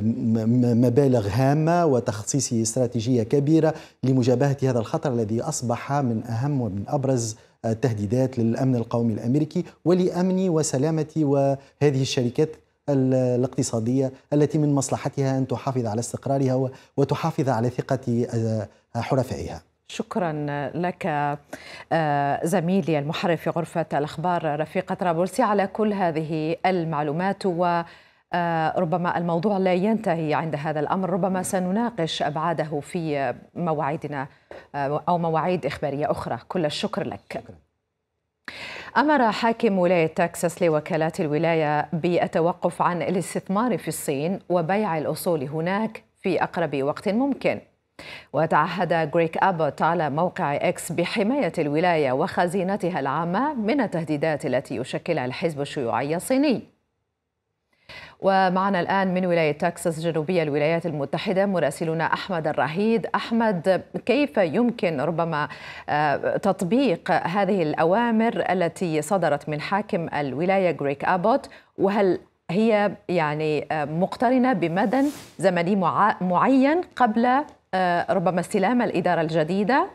مبالغ هامة وتخصيص استراتيجية كبيرة لمجابهة هذا الخطر الذي أصبح من أهم ومن أبرز التهديدات للأمن القومي الأمريكي ولأمن وسلامة وهذه الشركات الاقتصادية التي من مصلحتها أن تحافظ على استقرارها وتحافظ على ثقة آه، حرفائها شكرا لك آه، زميلي المحرر في غرفة الأخبار رفيقة طرابلسي على كل هذه المعلومات و آه، ربما الموضوع لا ينتهي عند هذا الأمر ربما سنناقش أبعاده في مواعيدنا آه، أو مواعيد إخبارية أخرى كل الشكر لك شكرا. أمر حاكم ولاية تكساس لوكالات الولاية بالتوقف عن الاستثمار في الصين وبيع الأصول هناك في أقرب وقت ممكن وتعهد غريك أبوت على موقع إكس بحماية الولاية وخزينتها العامة من التهديدات التي يشكلها الحزب الشيوعي الصيني ومعنا الآن من ولاية تكساس جنوبية الولايات المتحدة مراسلنا أحمد الرهيد أحمد كيف يمكن ربما آه، تطبيق هذه الأوامر التي صدرت من حاكم الولاية غريك أبوت وهل هي يعني آه، مقترنة بمدى زمني معين قبل آه، ربما استلام الإدارة الجديدة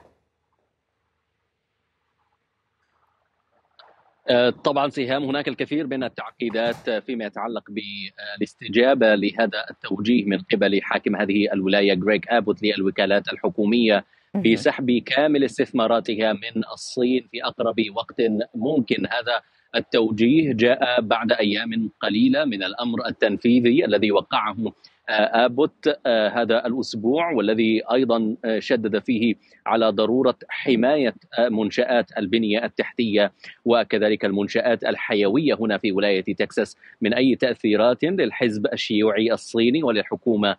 آه، طبعا سهام هناك الكثير من التعقيدات فيما يتعلق بالاستجابه لهذا التوجيه من قبل حاكم هذه الولايه غريغ ابوت للوكالات الحكوميه بسحب كامل استثماراتها من الصين في اقرب وقت ممكن هذا التوجيه جاء بعد ايام قليله من الامر التنفيذي الذي وقعه آه، ابوت آه، هذا الاسبوع والذي ايضا آه، شدد فيه على ضروره حمايه منشات البنيه التحتيه وكذلك المنشات الحيويه هنا في ولايه تكساس من اي تاثيرات للحزب الشيوعي الصيني وللحكومه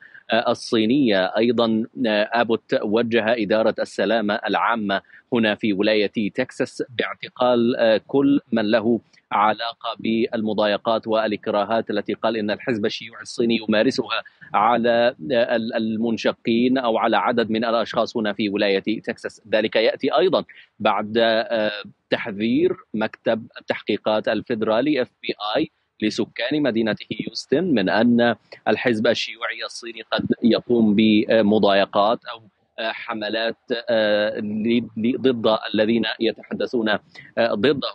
الصينيه ايضا ابوت وجه اداره السلامه العامه هنا في ولاية تكساس باعتقال آه، كل من له علاقة بالمضايقات والإكراهات التي قال إن الحزب الشيوعي الصيني يمارسها على آه، المنشقين أو على عدد من الأشخاص هنا في ولاية تكساس ذلك يأتي أيضا بعد آه، تحذير مكتب التحقيقات الفيدرالي اف بي اي لسكان مدينة هيوستن من أن الحزب الشيوعي الصيني قد يقوم بمضايقات أو حملات آه، ضد الذين يتحدثون آه، ضده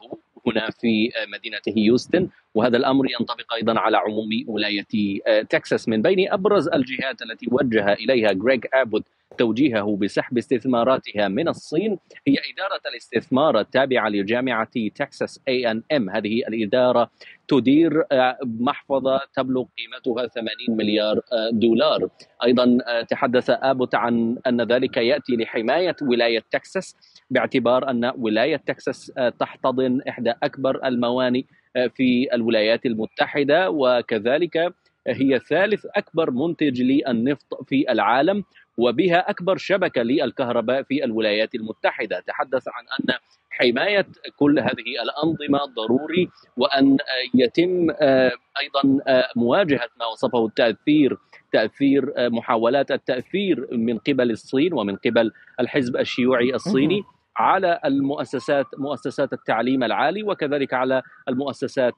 هنا في آه، مدينة هيوستن وهذا الأمر ينطبق أيضا على عموم ولاية آه، تكساس من بين أبرز الجهات التي وجه إليها غريغ أبوت توجيهه بسحب استثماراتها من الصين هي إدارة الاستثمار التابعة لجامعة تكساس اي ان ام هذه الإدارة تدير آه، محفظة تبلغ قيمتها 80 مليار دولار أيضا تحدث أبوت عن أن ذلك يأتي لحماية ولاية تكساس باعتبار أن ولاية تكساس آه، تحتضن إحدى أكبر الموانئ آه، في الولايات المتحدة وكذلك هي ثالث أكبر منتج للنفط في العالم وبها أكبر شبكة للكهرباء في الولايات المتحدة تحدث عن أن حماية كل هذه الأنظمة ضروري وأن يتم آه، أيضا مواجهة ما وصفه التأثير تأثير محاولات التأثير من قبل الصين ومن قبل الحزب الشيوعي الصيني على المؤسسات مؤسسات التعليم العالي وكذلك على المؤسسات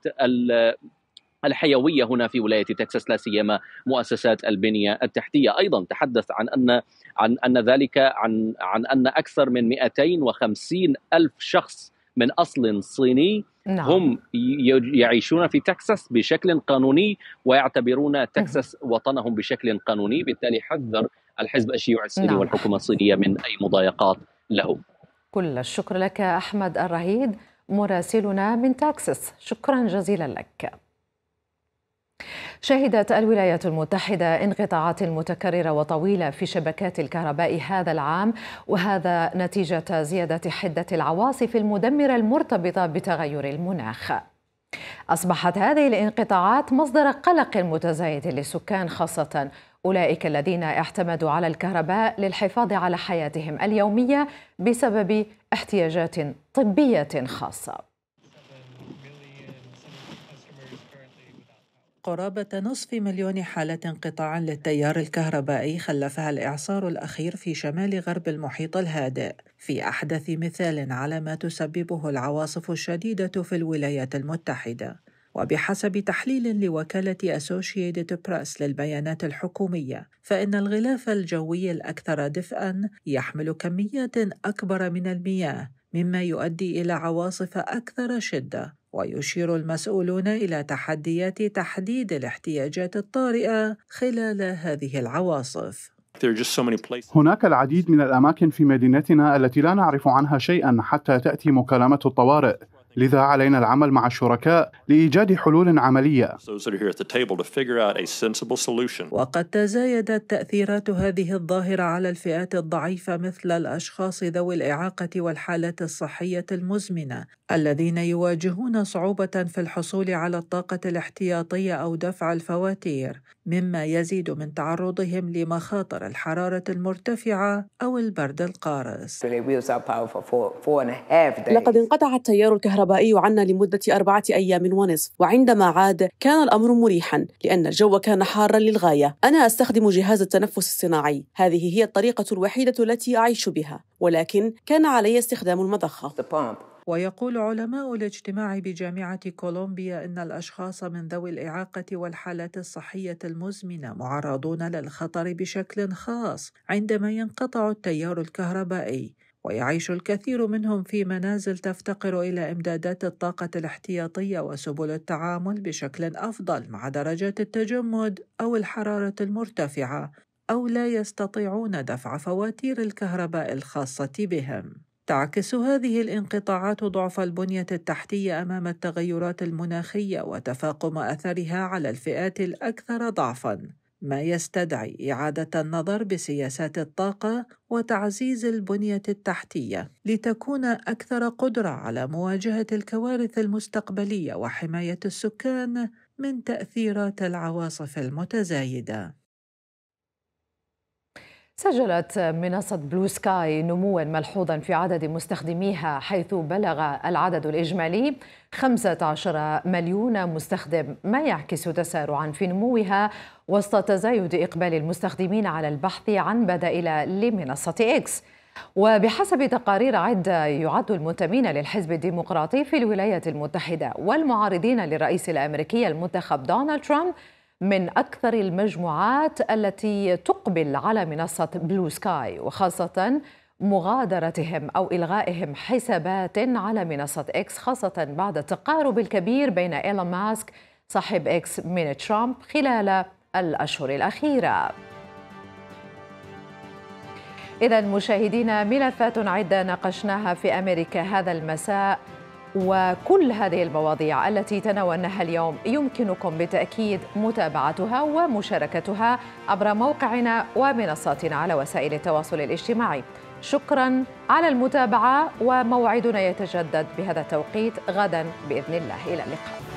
الحيويه هنا في ولايه تكساس لا سيما مؤسسات البنيه التحتيه، ايضا تحدث عن ان عن ان ذلك عن عن ان اكثر من 250 الف شخص من اصل صيني نعم. هم يعيشون في تكساس بشكل قانوني ويعتبرون تكساس وطنهم بشكل قانوني، بالتالي حذر الحزب الشيوعي الصيني نعم. والحكومه الصينيه من اي مضايقات لهم. كل الشكر لك أحمد الرهيد مراسلنا من تاكسس شكرا جزيلا لك شهدت الولايات المتحدة انقطاعات متكررة وطويلة في شبكات الكهرباء هذا العام وهذا نتيجة زيادة حدة العواصف المدمرة المرتبطة بتغير المناخ أصبحت هذه الانقطاعات مصدر قلق متزايد للسكان خاصة أولئك الذين اعتمدوا على الكهرباء للحفاظ على حياتهم اليومية بسبب احتياجات طبية خاصة قرابة نصف مليون حالة انقطاع للتيار الكهربائي خلفها الإعصار الأخير في شمال غرب المحيط الهادئ في أحدث مثال على ما تسببه العواصف الشديدة في الولايات المتحدة وبحسب تحليل لوكالة أسوشيتد بريس للبيانات الحكومية فإن الغلاف الجوي الأكثر دفئًا يحمل كميات أكبر من المياه مما يؤدي إلى عواصف أكثر شدة ويشير المسؤولون إلى تحديات تحديد الاحتياجات الطارئة خلال هذه العواصف هناك العديد من الأماكن في مدينتنا التي لا نعرف عنها شيئا حتى تأتي مكالمة الطوارئ لذا علينا العمل مع الشركاء لإيجاد حلول عملية. وقد تزايدت تأثيرات هذه الظاهرة على الفئات الضعيفة مثل الأشخاص ذوي الإعاقة والحالات الصحية المزمنة الذين يواجهون صعوبة في الحصول على الطاقة الاحتياطية أو دفع الفواتير، مما يزيد من تعرضهم لمخاطر الحرارة المرتفعة أو البرد القارس. لقد انقطع التيار الكهربائي الكهربائي عنا لمدة أربعة أيام ونصف وعندما عاد كان الأمر مريحا لأن الجو كان حارا للغاية أنا أستخدم جهاز التنفس الصناعي هذه هي الطريقة الوحيدة التي أعيش بها ولكن كان علي استخدام المضخة ويقول علماء الاجتماع بجامعة كولومبيا إن الأشخاص من ذوي الإعاقة والحالات الصحية المزمنة معرضون للخطر بشكل خاص عندما ينقطع التيار الكهربائي ويعيش الكثير منهم في منازل تفتقر الى امدادات الطاقه الاحتياطيه وسبل التعامل بشكل افضل مع درجات التجمد او الحراره المرتفعه او لا يستطيعون دفع فواتير الكهرباء الخاصه بهم تعكس هذه الانقطاعات ضعف البنيه التحتيه امام التغيرات المناخيه وتفاقم اثرها على الفئات الاكثر ضعفا ما يستدعي إعادة النظر بسياسات الطاقة وتعزيز البنية التحتية لتكون أكثر قدرة على مواجهة الكوارث المستقبلية وحماية السكان من تأثيرات العواصف المتزايدة. سجلت منصة بلو سكاي نموا ملحوظا في عدد مستخدميها حيث بلغ العدد الإجمالي 15 مليون مستخدم ما يعكس تسارعا في نموها وسط تزايد إقبال المستخدمين على البحث عن بدائل لمنصة إكس وبحسب تقارير عدة يعد المنتمين للحزب الديمقراطي في الولايات المتحدة والمعارضين للرئيس الأمريكي المنتخب دونالد ترامب من أكثر المجموعات التي تقبل على منصة بلو سكاي وخاصة مغادرتهم أو إلغائهم حسابات على منصة إكس خاصة بعد التقارب الكبير بين إيلون ماسك صاحب إكس من ترامب خلال الأشهر الأخيرة إذا مشاهدينا ملفات عدة ناقشناها في أمريكا هذا المساء وكل هذه المواضيع التي تناولناها اليوم يمكنكم بالتأكيد متابعتها ومشاركتها عبر موقعنا ومنصاتنا على وسائل التواصل الاجتماعي شكرا على المتابعة وموعدنا يتجدد بهذا التوقيت غدا بإذن الله إلى اللقاء